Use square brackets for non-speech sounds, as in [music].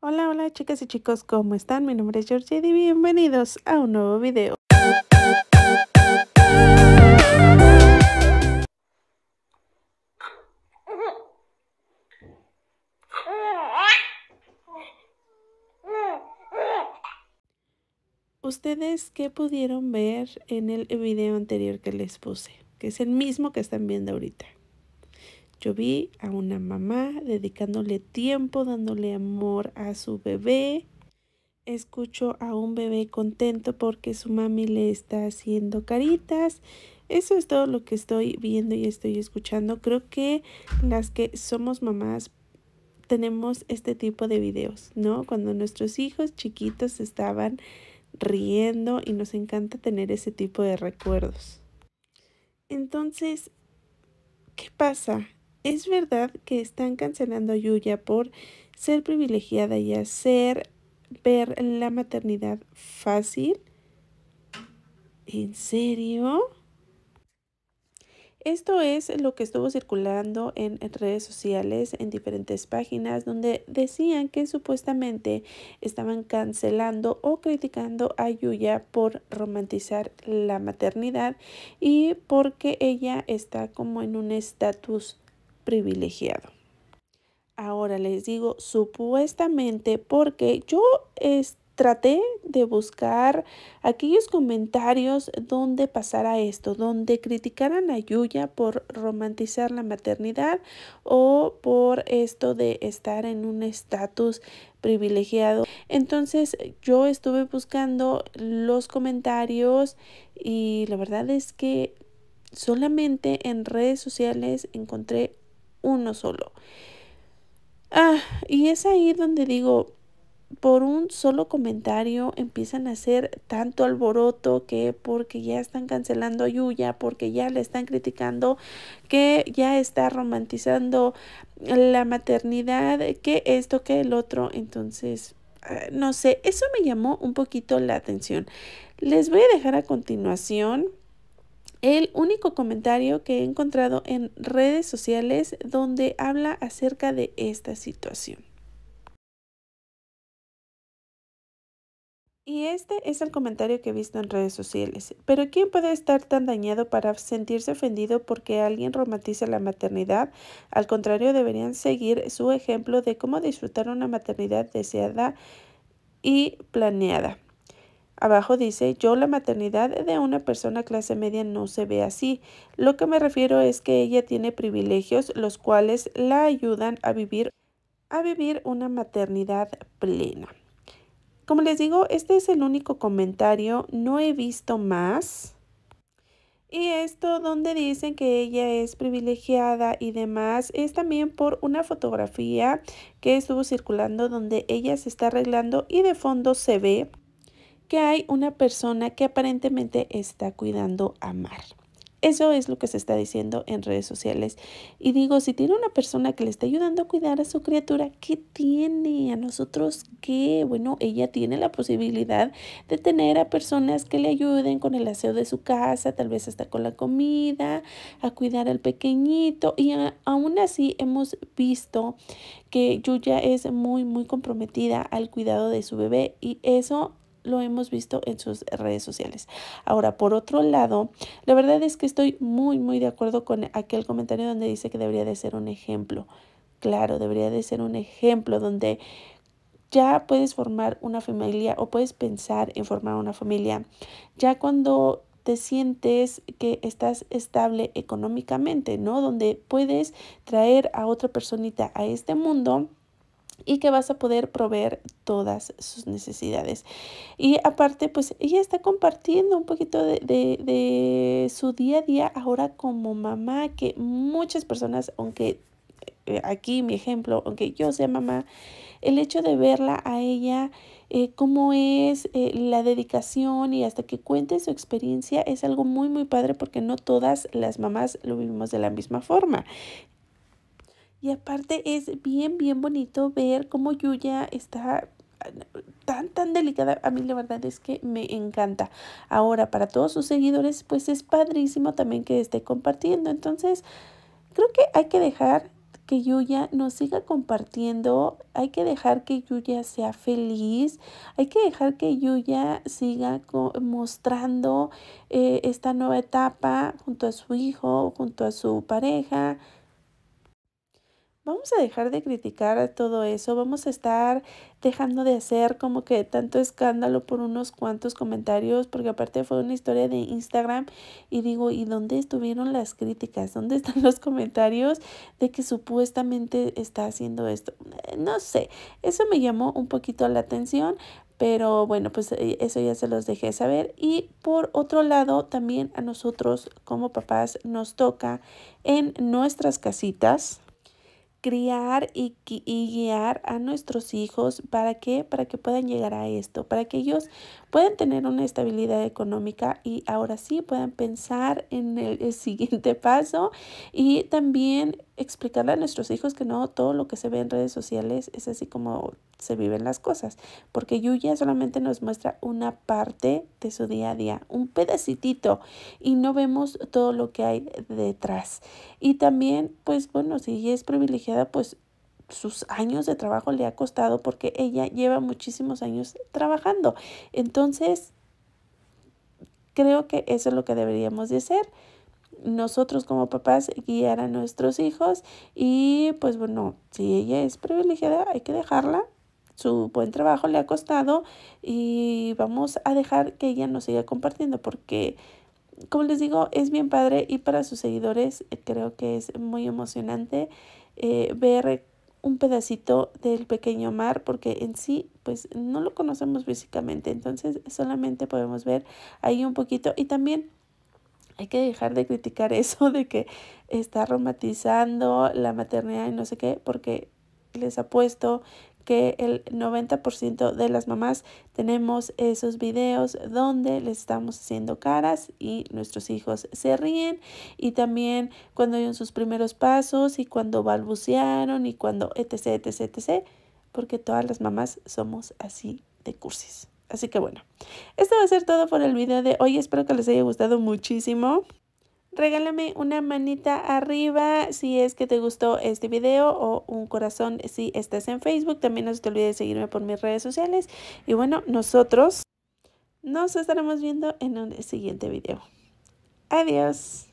Hola, hola chicas y chicos, ¿cómo están? Mi nombre es Georgie y bienvenidos a un nuevo video. ¿Ustedes qué pudieron ver en el video anterior que les puse? Que es el mismo que están viendo ahorita. Yo vi a una mamá dedicándole tiempo, dándole amor a su bebé. Escucho a un bebé contento porque su mami le está haciendo caritas. Eso es todo lo que estoy viendo y estoy escuchando. Creo que las que somos mamás tenemos este tipo de videos, ¿no? Cuando nuestros hijos chiquitos estaban riendo y nos encanta tener ese tipo de recuerdos. Entonces, ¿qué pasa? Es verdad que están cancelando a Yuya por ser privilegiada y hacer ver la maternidad fácil. ¿En serio? Esto es lo que estuvo circulando en redes sociales, en diferentes páginas, donde decían que supuestamente estaban cancelando o criticando a Yuya por romantizar la maternidad y porque ella está como en un estatus privilegiado. Ahora les digo supuestamente porque yo traté de buscar aquellos comentarios donde pasara esto, donde criticaran a Yuya por romantizar la maternidad o por esto de estar en un estatus privilegiado. Entonces yo estuve buscando los comentarios y la verdad es que solamente en redes sociales encontré uno solo. Ah, y es ahí donde digo, por un solo comentario empiezan a hacer tanto alboroto que porque ya están cancelando a Yuya, porque ya le están criticando, que ya está romantizando la maternidad, que esto, que el otro. Entonces, ah, no sé, eso me llamó un poquito la atención. Les voy a dejar a continuación el único comentario que he encontrado en redes sociales donde habla acerca de esta situación. Y este es el comentario que he visto en redes sociales. Pero ¿quién puede estar tan dañado para sentirse ofendido porque alguien romantiza la maternidad? Al contrario, deberían seguir su ejemplo de cómo disfrutar una maternidad deseada y planeada. Abajo dice, yo la maternidad de una persona clase media no se ve así. Lo que me refiero es que ella tiene privilegios los cuales la ayudan a vivir, a vivir una maternidad plena. Como les digo, este es el único comentario, no he visto más. Y esto donde dicen que ella es privilegiada y demás es también por una fotografía que estuvo circulando donde ella se está arreglando y de fondo se ve que hay una persona que aparentemente está cuidando a Mar. Eso es lo que se está diciendo en redes sociales. Y digo, si tiene una persona que le está ayudando a cuidar a su criatura, ¿qué tiene? ¿A nosotros qué? Bueno, ella tiene la posibilidad de tener a personas que le ayuden con el aseo de su casa, tal vez hasta con la comida, a cuidar al pequeñito. Y aún así hemos visto que Yuya es muy, muy comprometida al cuidado de su bebé y eso lo hemos visto en sus redes sociales. Ahora, por otro lado, la verdad es que estoy muy, muy de acuerdo con aquel comentario donde dice que debería de ser un ejemplo. Claro, debería de ser un ejemplo donde ya puedes formar una familia o puedes pensar en formar una familia. Ya cuando te sientes que estás estable económicamente, ¿no? Donde puedes traer a otra personita a este mundo y que vas a poder proveer todas sus necesidades. Y aparte, pues ella está compartiendo un poquito de, su día a día ahora como mamá, que muchas personas, aunque eh, aquí mi ejemplo, aunque yo sea mamá, el hecho de verla a ella, eh, cómo es eh, la dedicación y hasta que cuente su experiencia es algo muy, muy padre porque no todas las mamás lo vivimos de la misma forma. Y aparte es bien, bien bonito ver cómo Yuya está tan, tan delicada. A mí la verdad es que me encanta. Ahora, para todos sus seguidores, pues es padrísimo también que esté compartiendo. Entonces, creo que hay que dejar que Yuya nos siga compartiendo, hay que dejar que Yuya sea feliz, hay que dejar que Yuya siga mostrando eh, esta nueva etapa junto a su hijo, junto a su pareja, vamos a dejar de criticar a todo eso, vamos a estar dejando de hacer como que tanto escándalo por unos cuantos comentarios, porque aparte fue una historia de Instagram y digo, ¿y dónde estuvieron las críticas? ¿Dónde [laughs] están los comentarios de que supuestamente está haciendo esto? Eh, no sé, eso me llamó un poquito la atención, pero bueno, pues eh, eso ya se los dejé saber. Y por otro lado, también a nosotros como papás nos toca en nuestras casitas, criar y, guiar a nuestros hijos para que para que puedan llegar a esto para que ellos puedan tener una estabilidad económica y ahora sí puedan pensar en el, el siguiente [laughs] paso y también explicarle a nuestros hijos que no todo lo que se ve en redes sociales es así como se viven las cosas, porque Yuya solamente nos muestra una parte de su día a día, un pedacitito, y no vemos todo lo que hay detrás. Y también, pues bueno, si ella es privilegiada, pues sus años de trabajo le ha costado porque ella lleva muchísimos años trabajando. Entonces, creo que eso es lo que deberíamos de hacer nosotros como papás guiar a nuestros hijos y pues bueno, si ella es privilegiada hay que dejarla, su buen trabajo le ha costado y vamos a dejar que ella nos siga compartiendo porque como les digo es bien padre y para sus seguidores eh, creo que es muy emocionante eh, ver un pedacito del pequeño mar porque en sí pues no lo conocemos físicamente entonces solamente podemos ver ahí un poquito y también hay que dejar de criticar eso de que está aromatizando la maternidad y no sé qué, porque les apuesto que el 90% de las mamás tenemos esos videos donde les estamos haciendo caras y nuestros hijos se ríen y también cuando dieron sus primeros pasos y cuando balbucearon y cuando etc, etc, etc, porque todas las mamás somos así de cursis. Así que bueno, esto va a ser todo por el video de hoy. Espero que les haya gustado muchísimo. Regálame una manita arriba si es que te gustó este video o un corazón si estás en Facebook. También no se te olvide de seguirme por mis redes sociales. Y bueno, nosotros nos estaremos viendo en un siguiente video. Adiós.